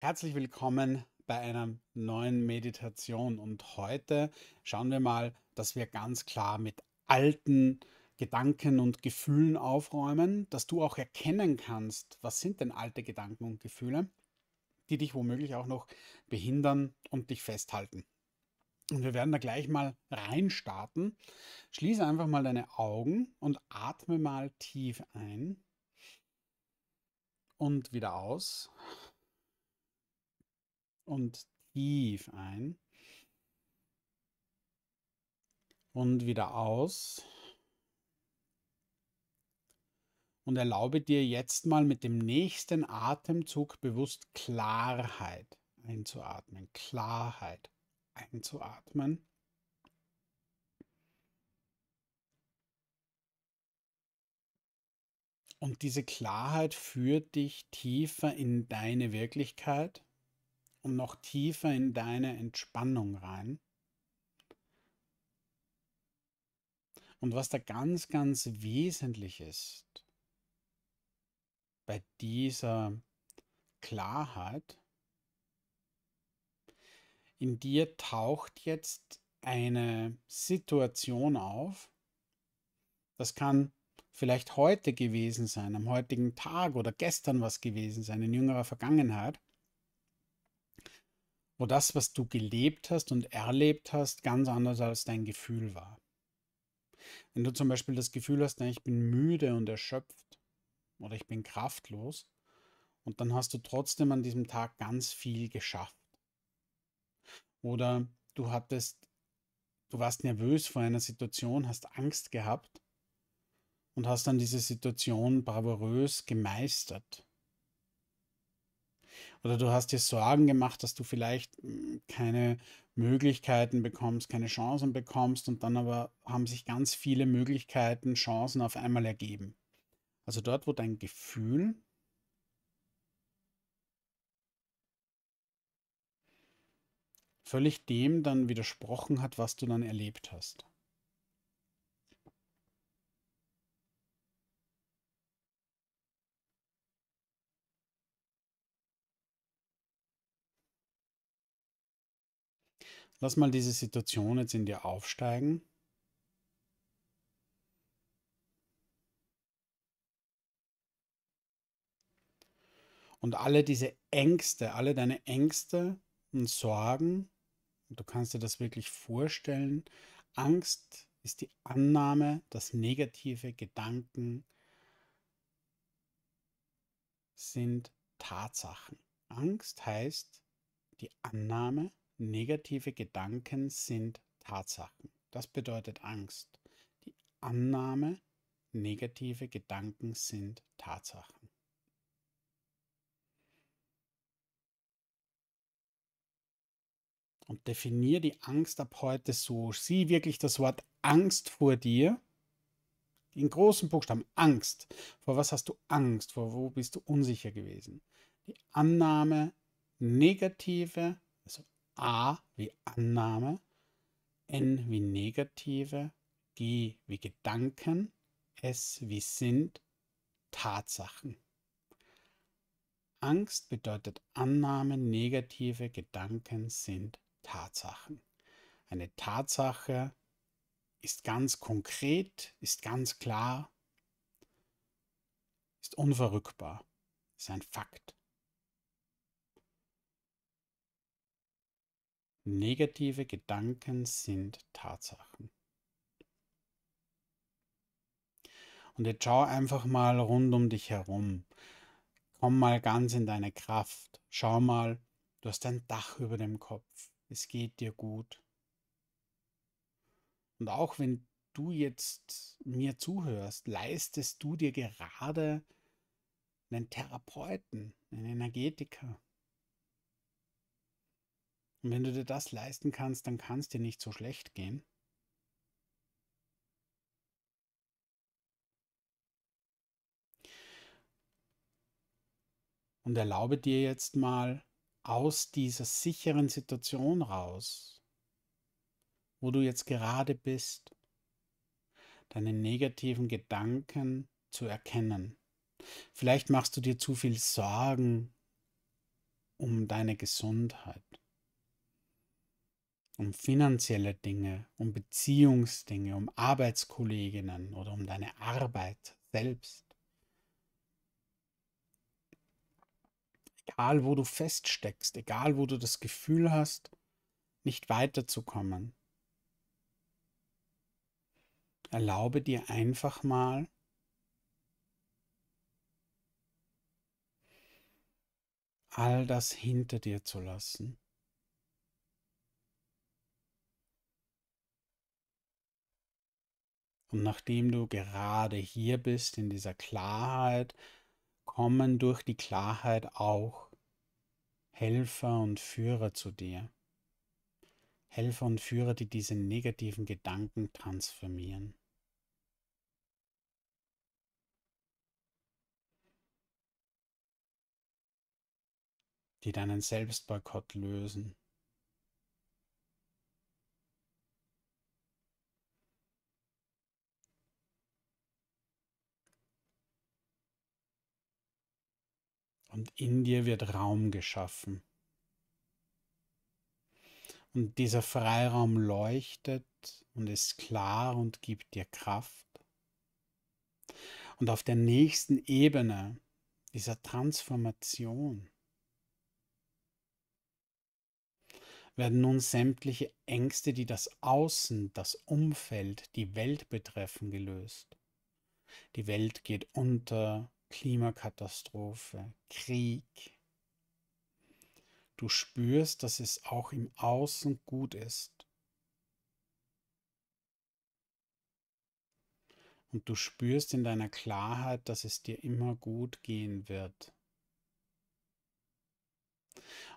Herzlich willkommen bei einer neuen Meditation und heute schauen wir mal, dass wir ganz klar mit alten Gedanken und Gefühlen aufräumen, dass du auch erkennen kannst, was sind denn alte Gedanken und Gefühle, die dich womöglich auch noch behindern und dich festhalten. Und wir werden da gleich mal reinstarten. Schließe einfach mal deine Augen und atme mal tief ein und wieder aus und tief ein. Und wieder aus. Und erlaube dir jetzt mal mit dem nächsten Atemzug bewusst Klarheit einzuatmen. Klarheit einzuatmen. Und diese Klarheit führt dich tiefer in deine Wirklichkeit und noch tiefer in deine Entspannung rein. Und was da ganz, ganz wesentlich ist bei dieser Klarheit, in dir taucht jetzt eine Situation auf, das kann vielleicht heute gewesen sein, am heutigen Tag oder gestern was gewesen sein, in jüngerer Vergangenheit, wo das, was du gelebt hast und erlebt hast, ganz anders als dein Gefühl war. Wenn du zum Beispiel das Gefühl hast, ich bin müde und erschöpft oder ich bin kraftlos und dann hast du trotzdem an diesem Tag ganz viel geschafft. Oder du hattest, du warst nervös vor einer Situation, hast Angst gehabt und hast dann diese Situation bravourös gemeistert oder du hast dir Sorgen gemacht, dass du vielleicht hm, keine Möglichkeiten bekommst, keine Chancen bekommst und dann aber haben sich ganz viele Möglichkeiten, Chancen auf einmal ergeben. Also dort, wo dein Gefühl völlig dem dann widersprochen hat, was du dann erlebt hast. Lass mal diese Situation jetzt in dir aufsteigen. Und alle diese Ängste, alle deine Ängste und Sorgen, du kannst dir das wirklich vorstellen, Angst ist die Annahme, dass negative Gedanken sind Tatsachen. Angst heißt die Annahme, Negative Gedanken sind Tatsachen. Das bedeutet Angst. Die Annahme, negative Gedanken sind Tatsachen. Und definier die Angst ab heute so. Sieh wirklich das Wort Angst vor dir. In großen Buchstaben Angst. Vor was hast du Angst? Vor wo bist du unsicher gewesen? Die Annahme, negative Gedanken. A wie Annahme, N wie Negative, G wie Gedanken, S wie sind, Tatsachen. Angst bedeutet Annahme, negative Gedanken sind Tatsachen. Eine Tatsache ist ganz konkret, ist ganz klar, ist unverrückbar, ist ein Fakt. Negative Gedanken sind Tatsachen. Und jetzt schau einfach mal rund um dich herum. Komm mal ganz in deine Kraft. Schau mal, du hast ein Dach über dem Kopf. Es geht dir gut. Und auch wenn du jetzt mir zuhörst, leistest du dir gerade einen Therapeuten, einen Energetiker, und wenn du dir das leisten kannst, dann kann es dir nicht so schlecht gehen. Und erlaube dir jetzt mal aus dieser sicheren Situation raus, wo du jetzt gerade bist, deine negativen Gedanken zu erkennen. Vielleicht machst du dir zu viel Sorgen um deine Gesundheit um finanzielle Dinge, um Beziehungsdinge, um Arbeitskolleginnen oder um deine Arbeit selbst. Egal wo du feststeckst, egal wo du das Gefühl hast, nicht weiterzukommen, erlaube dir einfach mal, all das hinter dir zu lassen. Und nachdem du gerade hier bist in dieser Klarheit, kommen durch die Klarheit auch Helfer und Führer zu dir. Helfer und Führer, die diese negativen Gedanken transformieren. Die deinen Selbstboykott lösen. und in dir wird Raum geschaffen. Und dieser Freiraum leuchtet und ist klar und gibt dir Kraft. Und auf der nächsten Ebene dieser Transformation werden nun sämtliche Ängste, die das Außen, das Umfeld, die Welt betreffen, gelöst. Die Welt geht unter, Klimakatastrophe, Krieg. Du spürst, dass es auch im Außen gut ist. Und du spürst in deiner Klarheit, dass es dir immer gut gehen wird.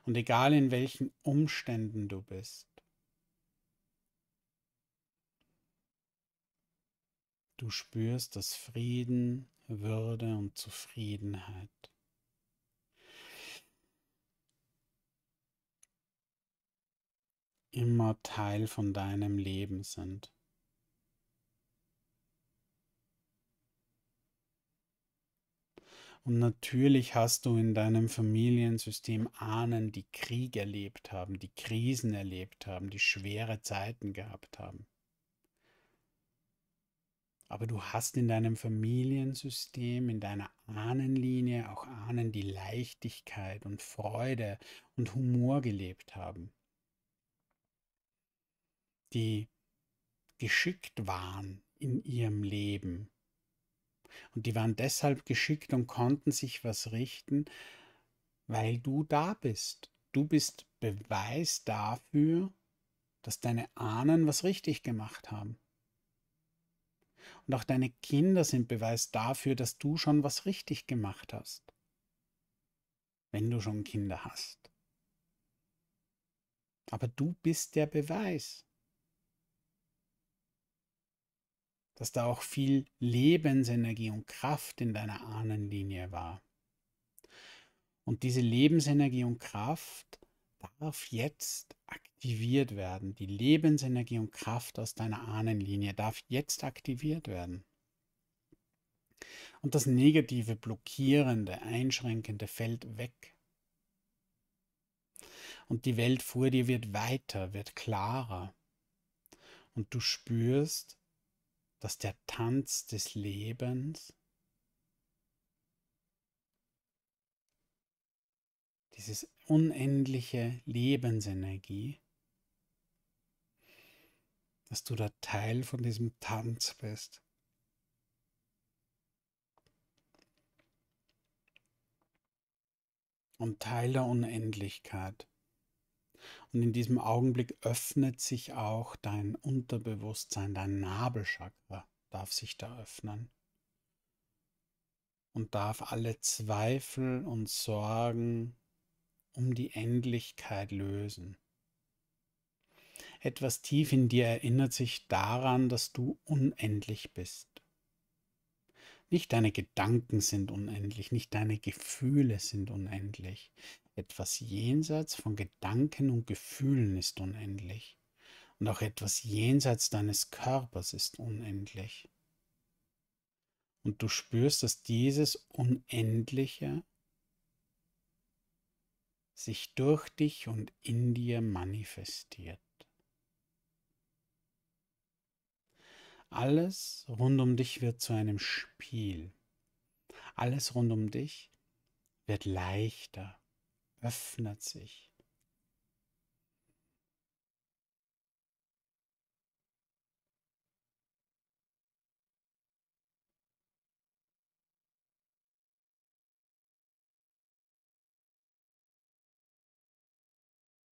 Und egal in welchen Umständen du bist, du spürst, dass Frieden würde und Zufriedenheit. immer Teil von deinem Leben sind. Und natürlich hast du in deinem Familiensystem Ahnen, die Krieg erlebt haben, die Krisen erlebt haben, die schwere Zeiten gehabt haben aber du hast in deinem Familiensystem, in deiner Ahnenlinie auch Ahnen, die Leichtigkeit und Freude und Humor gelebt haben, die geschickt waren in ihrem Leben. Und die waren deshalb geschickt und konnten sich was richten, weil du da bist. Du bist Beweis dafür, dass deine Ahnen was richtig gemacht haben. Und auch deine Kinder sind Beweis dafür, dass du schon was richtig gemacht hast. Wenn du schon Kinder hast. Aber du bist der Beweis, dass da auch viel Lebensenergie und Kraft in deiner Ahnenlinie war. Und diese Lebensenergie und Kraft darf jetzt aktiviert werden. Die Lebensenergie und Kraft aus deiner Ahnenlinie darf jetzt aktiviert werden. Und das negative, blockierende, einschränkende fällt weg. Und die Welt vor dir wird weiter, wird klarer. Und du spürst, dass der Tanz des Lebens dieses unendliche Lebensenergie, dass du da Teil von diesem Tanz bist. Und Teil der Unendlichkeit. Und in diesem Augenblick öffnet sich auch dein Unterbewusstsein, dein Nabelchakra darf sich da öffnen und darf alle Zweifel und Sorgen um die Endlichkeit lösen. Etwas tief in dir erinnert sich daran, dass du unendlich bist. Nicht deine Gedanken sind unendlich, nicht deine Gefühle sind unendlich. Etwas jenseits von Gedanken und Gefühlen ist unendlich. Und auch etwas jenseits deines Körpers ist unendlich. Und du spürst, dass dieses Unendliche sich durch dich und in dir manifestiert. Alles rund um dich wird zu einem Spiel. Alles rund um dich wird leichter, öffnet sich.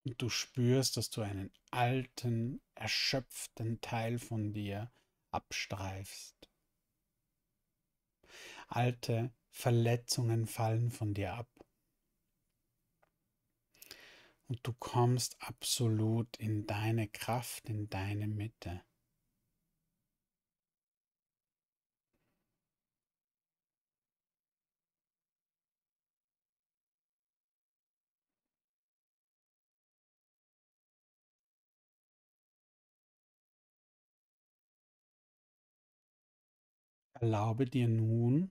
Und du spürst, dass du einen alten, erschöpften Teil von dir abstreifst. Alte Verletzungen fallen von dir ab. Und du kommst absolut in deine Kraft, in deine Mitte. erlaube dir nun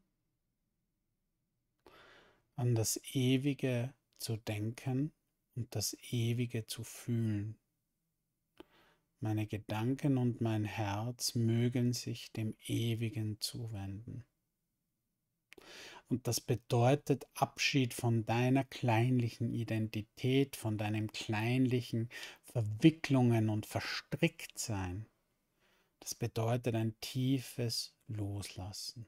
an das Ewige zu denken und das Ewige zu fühlen. Meine Gedanken und mein Herz mögen sich dem Ewigen zuwenden. Und das bedeutet Abschied von deiner kleinlichen Identität, von deinem kleinlichen Verwicklungen und Verstricktsein. Das bedeutet ein tiefes Loslassen.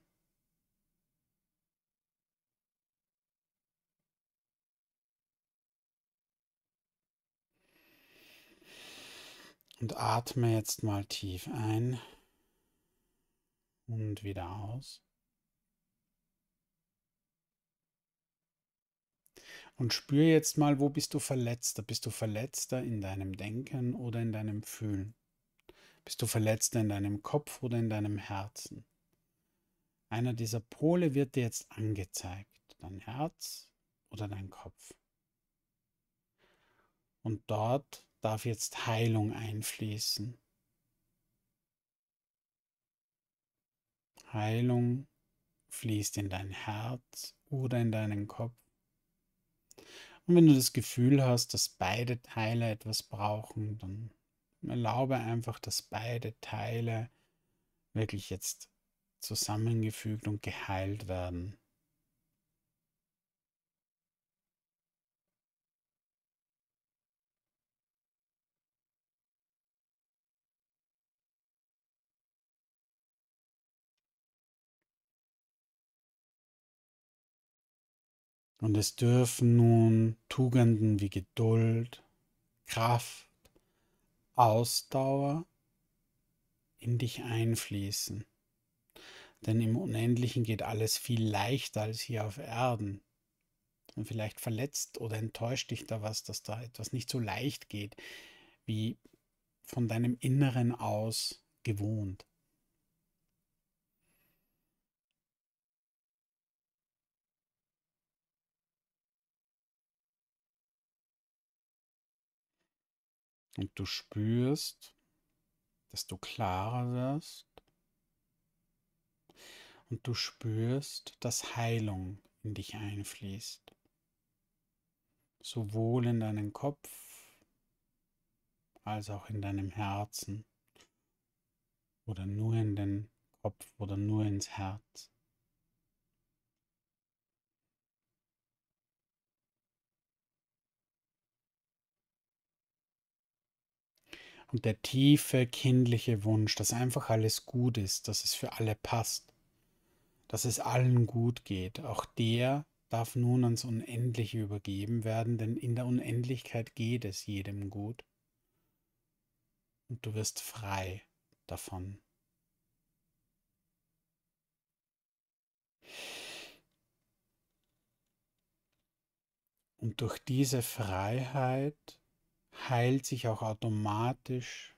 Und atme jetzt mal tief ein und wieder aus. Und spür jetzt mal, wo bist du verletzter? Bist du verletzter in deinem Denken oder in deinem Fühlen? Bist du verletzt in deinem Kopf oder in deinem Herzen? Einer dieser Pole wird dir jetzt angezeigt, dein Herz oder dein Kopf. Und dort darf jetzt Heilung einfließen. Heilung fließt in dein Herz oder in deinen Kopf. Und wenn du das Gefühl hast, dass beide Teile etwas brauchen, dann Erlaube einfach, dass beide Teile wirklich jetzt zusammengefügt und geheilt werden. Und es dürfen nun Tugenden wie Geduld, Kraft, Ausdauer in dich einfließen. Denn im Unendlichen geht alles viel leichter als hier auf Erden. Und vielleicht verletzt oder enttäuscht dich da was, dass da etwas nicht so leicht geht, wie von deinem Inneren aus gewohnt. Und du spürst, dass du klarer wirst. Und du spürst, dass Heilung in dich einfließt. Sowohl in deinen Kopf als auch in deinem Herzen. Oder nur in den Kopf oder nur ins Herz. Und der tiefe kindliche Wunsch, dass einfach alles gut ist, dass es für alle passt, dass es allen gut geht, auch der darf nun ans Unendliche übergeben werden, denn in der Unendlichkeit geht es jedem gut. Und du wirst frei davon. Und durch diese Freiheit heilt sich auch automatisch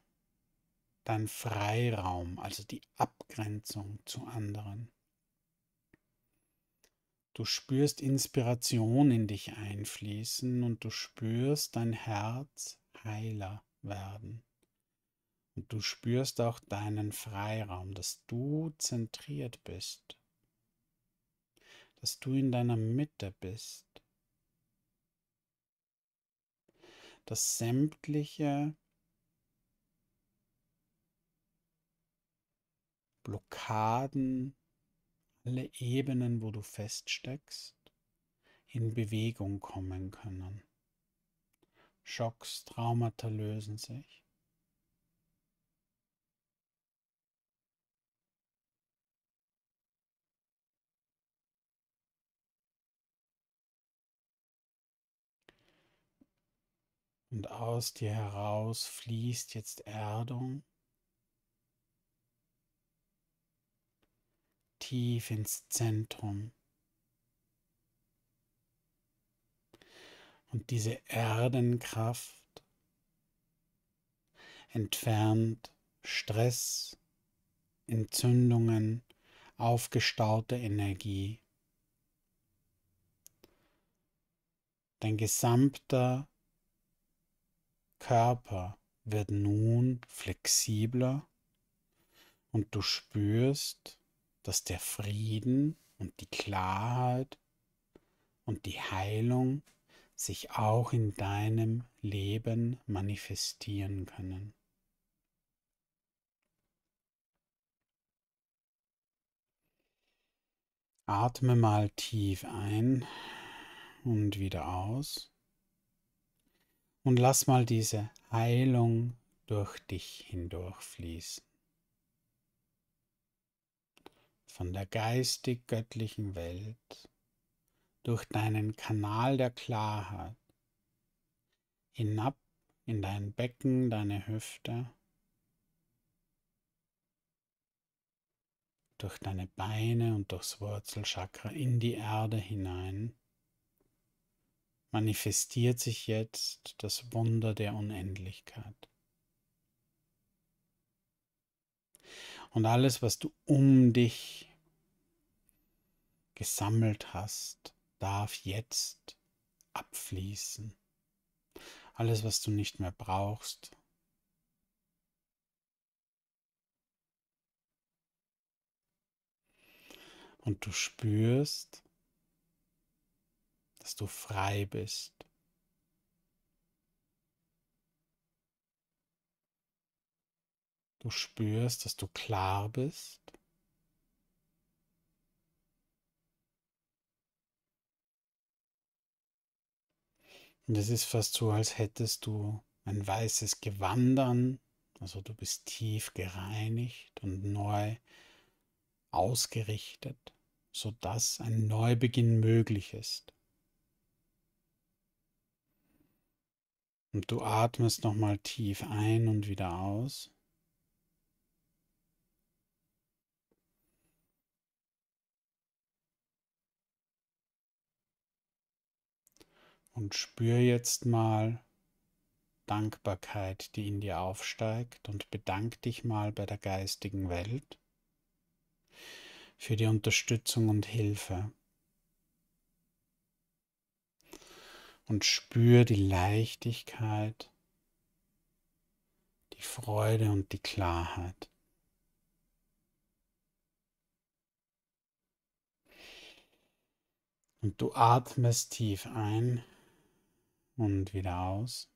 dein Freiraum, also die Abgrenzung zu anderen. Du spürst Inspiration in dich einfließen und du spürst dein Herz heiler werden. Und du spürst auch deinen Freiraum, dass du zentriert bist, dass du in deiner Mitte bist. dass sämtliche Blockaden, alle Ebenen, wo du feststeckst, in Bewegung kommen können. Schocks, Traumata lösen sich. Und aus dir heraus fließt jetzt Erdung tief ins Zentrum. Und diese Erdenkraft entfernt Stress, Entzündungen, aufgestaute Energie. Dein gesamter Körper wird nun flexibler und du spürst, dass der Frieden und die Klarheit und die Heilung sich auch in deinem Leben manifestieren können. Atme mal tief ein und wieder aus und lass mal diese Heilung durch dich hindurchfließen. Von der geistig-göttlichen Welt, durch deinen Kanal der Klarheit, hinab in dein Becken, deine Hüfte, durch deine Beine und durchs Wurzelchakra in die Erde hinein manifestiert sich jetzt das Wunder der Unendlichkeit. Und alles, was du um dich gesammelt hast, darf jetzt abfließen. Alles, was du nicht mehr brauchst, und du spürst, dass du frei bist. Du spürst, dass du klar bist. Und es ist fast so, als hättest du ein weißes Gewand an. Also du bist tief gereinigt und neu ausgerichtet, sodass ein Neubeginn möglich ist. Und du atmest nochmal tief ein und wieder aus. Und spür jetzt mal Dankbarkeit, die in dir aufsteigt und bedank dich mal bei der geistigen Welt für die Unterstützung und Hilfe. und spür die Leichtigkeit, die Freude und die Klarheit. Und du atmest tief ein und wieder aus.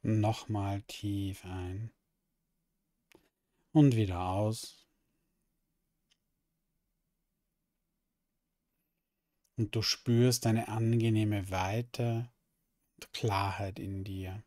Nochmal tief ein und wieder aus. Und du spürst eine angenehme Weite und Klarheit in dir.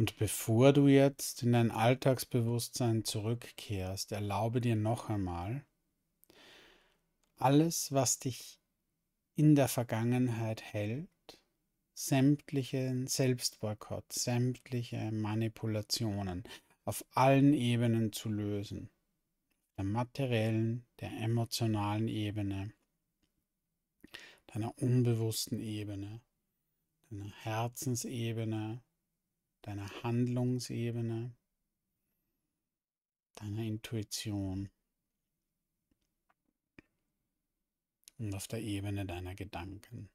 Und bevor du jetzt in dein Alltagsbewusstsein zurückkehrst, erlaube dir noch einmal, alles, was dich in der Vergangenheit hält, sämtlichen Selbstboykott, sämtliche Manipulationen auf allen Ebenen zu lösen, der materiellen, der emotionalen Ebene, deiner unbewussten Ebene, deiner Herzensebene, deiner Handlungsebene, deiner Intuition und auf der Ebene deiner Gedanken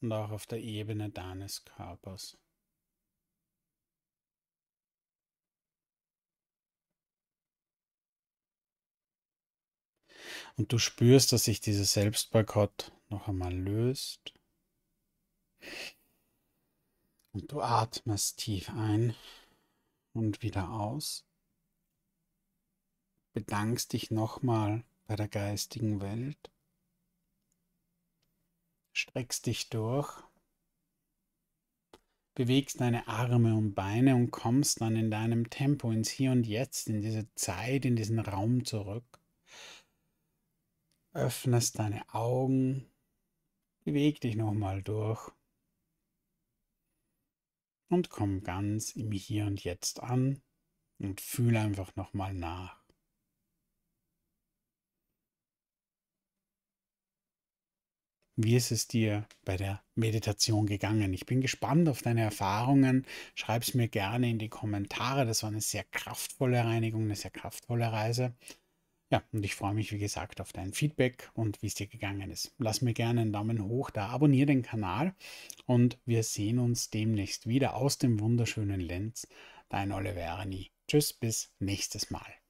und auch auf der Ebene deines Körpers. Und du spürst, dass sich dieser Selbstboykott noch einmal löst und du atmest tief ein und wieder aus. Bedankst dich nochmal bei der geistigen Welt. Streckst dich durch. Bewegst deine Arme und Beine und kommst dann in deinem Tempo ins Hier und Jetzt, in diese Zeit, in diesen Raum zurück. Öffnest deine Augen. Beweg dich nochmal durch und komm ganz im Hier und Jetzt an und fühl einfach nochmal nach. Wie ist es dir bei der Meditation gegangen? Ich bin gespannt auf deine Erfahrungen. Schreib es mir gerne in die Kommentare. Das war eine sehr kraftvolle Reinigung, eine sehr kraftvolle Reise. Ja, und ich freue mich, wie gesagt, auf dein Feedback und wie es dir gegangen ist. Lass mir gerne einen Daumen hoch da, abonniere den Kanal und wir sehen uns demnächst wieder aus dem wunderschönen Lenz. Dein Olivera Nie. Tschüss, bis nächstes Mal.